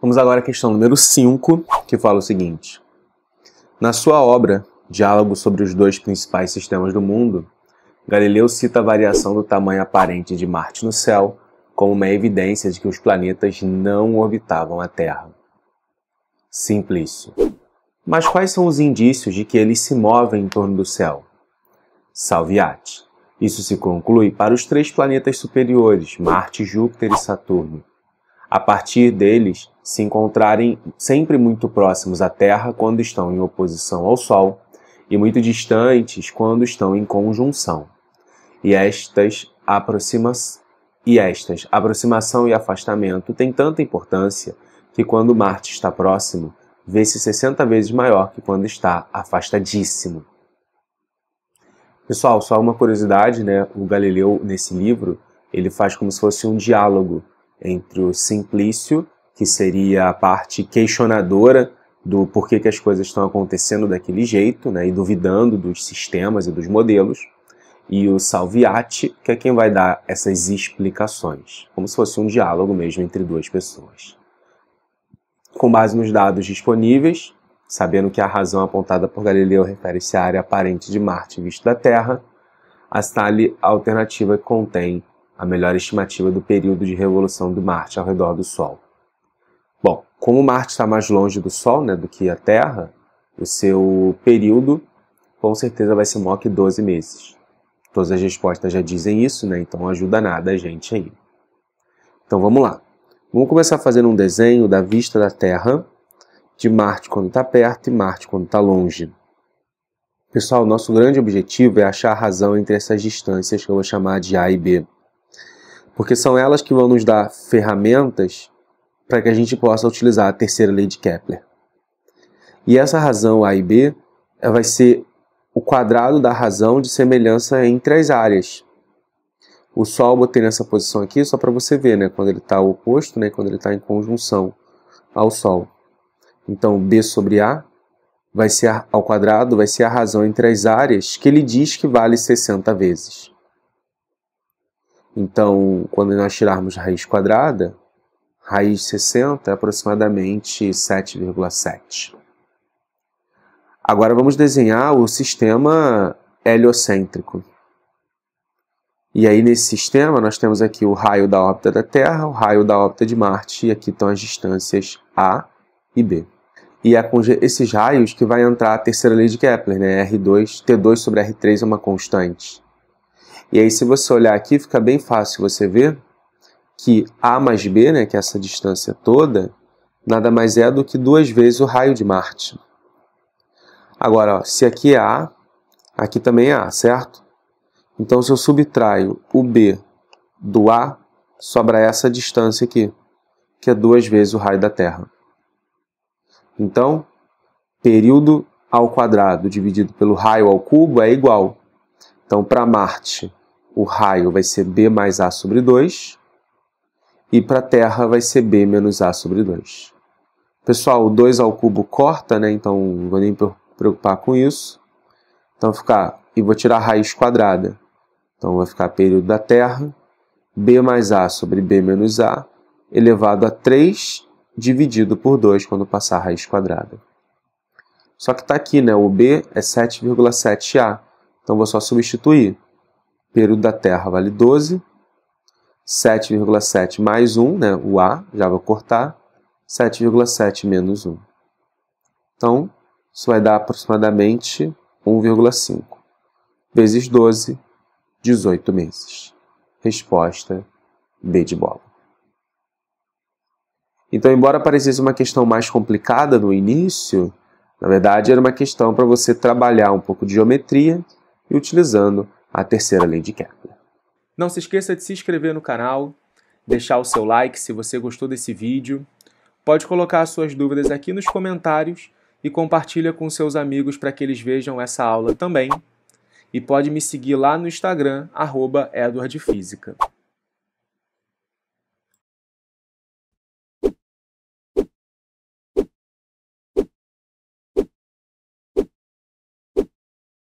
Vamos agora à questão número 5, que fala o seguinte: Na sua obra, Diálogo sobre os dois principais sistemas do mundo, Galileu cita a variação do tamanho aparente de Marte no céu como uma evidência de que os planetas não orbitavam a Terra. Simplício. Mas quais são os indícios de que eles se movem em torno do céu? Salviati. Isso se conclui para os três planetas superiores, Marte, Júpiter e Saturno, a partir deles se encontrarem sempre muito próximos à Terra quando estão em oposição ao Sol e muito distantes quando estão em conjunção. E estas aproximas e estas aproximação e afastamento têm tanta importância que quando Marte está próximo, vê-se 60 vezes maior que quando está afastadíssimo. Pessoal, só uma curiosidade, né? O Galileu nesse livro, ele faz como se fosse um diálogo entre o simplício, que seria a parte questionadora do porquê que as coisas estão acontecendo daquele jeito, né, e duvidando dos sistemas e dos modelos, e o salviati, que é quem vai dar essas explicações, como se fosse um diálogo mesmo entre duas pessoas. Com base nos dados disponíveis, sabendo que a razão apontada por Galileu refere-se à área aparente de Marte vista da Terra, a a alternativa que contém a melhor estimativa do período de revolução de Marte ao redor do Sol. Bom, como Marte está mais longe do Sol né, do que a Terra, o seu período com certeza vai ser maior que 12 meses. Todas as respostas já dizem isso, né? então ajuda nada a gente aí. Então vamos lá. Vamos começar fazendo um desenho da vista da Terra, de Marte quando está perto e Marte quando está longe. Pessoal, nosso grande objetivo é achar a razão entre essas distâncias que eu vou chamar de A e B. Porque são elas que vão nos dar ferramentas para que a gente possa utilizar a terceira lei de Kepler. E essa razão A e B vai ser o quadrado da razão de semelhança entre as áreas. O Sol eu botei nessa posição aqui só para você ver, né? Quando ele está oposto, né? Quando ele está em conjunção ao Sol. Então, B sobre A vai ser ao quadrado, vai ser a razão entre as áreas que ele diz que vale 60 vezes. Então, quando nós tirarmos raiz quadrada, raiz de 60 é aproximadamente 7,7. Agora vamos desenhar o sistema heliocêntrico. E aí, nesse sistema, nós temos aqui o raio da órbita da Terra, o raio da órbita de Marte, e aqui estão as distâncias A e B. E é com esses raios que vai entrar a terceira lei de Kepler, né? R2, T2 sobre R3 é uma constante. E aí, se você olhar aqui, fica bem fácil você ver que A mais B, né, que é essa distância toda, nada mais é do que duas vezes o raio de Marte. Agora, ó, se aqui é A, aqui também é A, certo? Então, se eu subtraio o B do A, sobra essa distância aqui, que é duas vezes o raio da Terra. Então, período ao quadrado dividido pelo raio ao cubo é igual. Então, para Marte, o raio vai ser B mais A sobre 2, e para a Terra vai ser B menos A sobre 2. Pessoal, o 2 ao cubo corta, né? então não vou nem preocupar com isso. Então ficar, e vou tirar a raiz quadrada. Então vai ficar período da Terra, B mais A sobre B menos A, elevado a 3 dividido por 2 quando passar a raiz quadrada. Só que está aqui, né? o B é 7,7A, então vou só substituir período da Terra vale 12, 7,7 mais 1, né, o A, já vou cortar, 7,7 menos 1. Então, isso vai dar aproximadamente 1,5 vezes 12, 18 meses. Resposta B de bola. Então, embora parecesse uma questão mais complicada no início, na verdade era uma questão para você trabalhar um pouco de geometria e utilizando a terceira lei de Kepler. Não se esqueça de se inscrever no canal, deixar o seu like se você gostou desse vídeo. Pode colocar suas dúvidas aqui nos comentários e compartilha com seus amigos para que eles vejam essa aula também. E pode me seguir lá no Instagram, arroba